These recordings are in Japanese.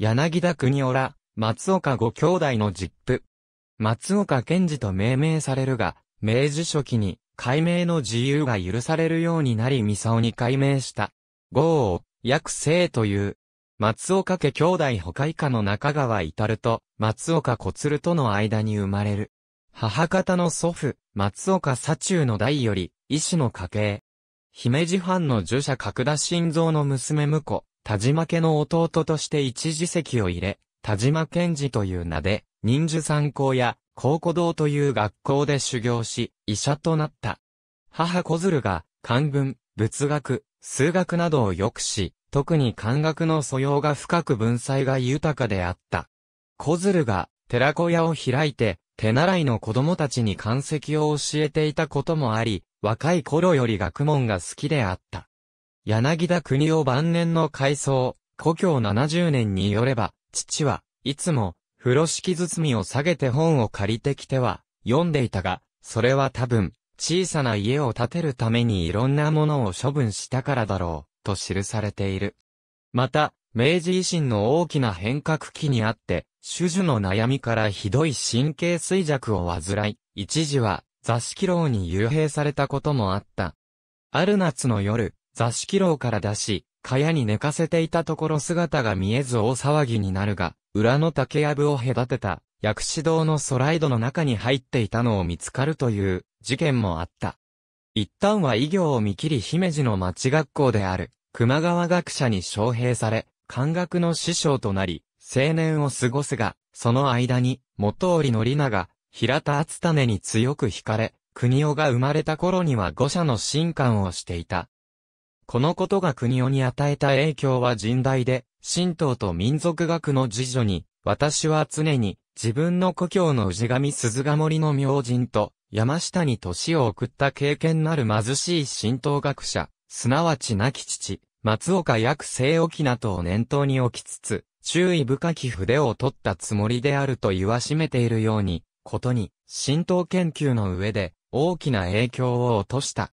柳田国オら松岡五兄弟の実父。松岡賢治と命名されるが、明治初期に、解明の自由が許されるようになり三沢に解明した。豪を、約生という。松岡家兄弟他以下の中川至ると、松岡小鶴との間に生まれる。母方の祖父、松岡左中の代より、医師の家系。姫路藩の儒者角田新造の娘婿、田島家の弟として一時席を入れ、田島賢治という名で、忍寿参考や、高古堂という学校で修行し、医者となった。母小鶴が、漢文、仏学、数学などを良くし、特に漢学の素養が深く文才が豊かであった。小鶴が、寺子屋を開いて、手習いの子供たちに漢石を教えていたこともあり、若い頃より学問が好きであった。柳田国を晩年の改装、故郷70年によれば、父はいつも、風呂敷包みを下げて本を借りてきては、読んでいたが、それは多分、小さな家を建てるためにいろんなものを処分したからだろう、と記されている。また、明治維新の大きな変革期にあって、主樹の悩みからひどい神経衰弱を患い、一時は座敷牢に幽閉されたこともあった。ある夏の夜、座敷牢から出し、蚊帳に寝かせていたところ姿が見えず大騒ぎになるが、裏の竹やぶを隔てた、薬師堂のソライドの中に入っていたのを見つかるという事件もあった。一旦は異業を見切り姫路の町学校である、熊川学者に招聘され、漢学の師匠となり、青年を過ごすが、その間に、元織のなが、平田厚種に強く惹かれ、国尾が生まれた頃には五社の神官をしていた。このことが国尾に与えた影響は甚大で、神道と民族学の次女に、私は常に自分の故郷の氏神鈴ヶ森の明神と山下に年を送った経験なる貧しい神道学者、すなわち亡き父、松岡約生沖なとを念頭に置きつつ、注意深き筆を取ったつもりであると言わしめているように、ことに、神道研究の上で大きな影響を落とした。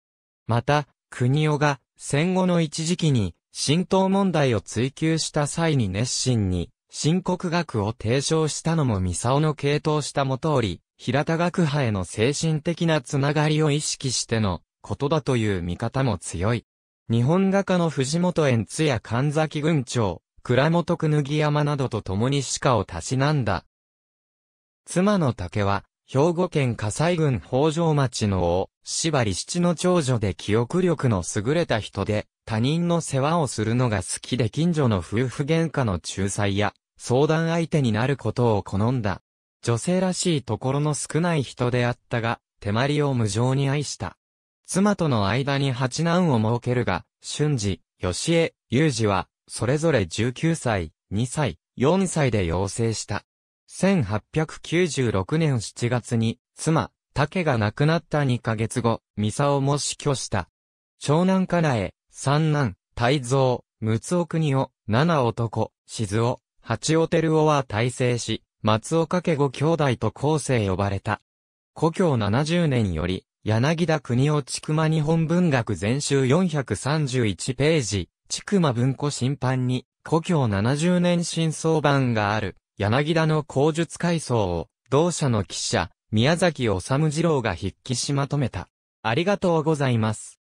また、国尾が戦後の一時期に、神道問題を追求した際に熱心に、新国学を提唱したのも三沢の系統したもとおり、平田学派への精神的なつながりを意識してのことだという見方も強い。日本画家の藤本円津や神崎群長、倉本くぬぎ山などと共に鹿をたしなんだ。妻の竹は、兵庫県火災郡北条町の王、しばり七の長女で記憶力の優れた人で、他人の世話をするのが好きで近所の夫婦喧嘩の仲裁や、相談相手になることを好んだ。女性らしいところの少ない人であったが、手まりを無情に愛した。妻との間に八男を設けるが、瞬時、吉江、雄二は、それぞれ19歳、2歳、4歳で養成した。1896年7月に、妻、竹が亡くなった2ヶ月後、ミサオも死去した。長男カナエ、三男、大蔵、六尾国を、七男、静雄、八尾照夫は大成し、松岡家五兄弟と後世呼ばれた。故郷70年より、柳田国をちくま日本文学全集431ページ、ちくま文庫審判に、故郷70年新相版がある、柳田の口述回想を、同社の記者、宮崎治二郎が筆記しまとめた。ありがとうございます。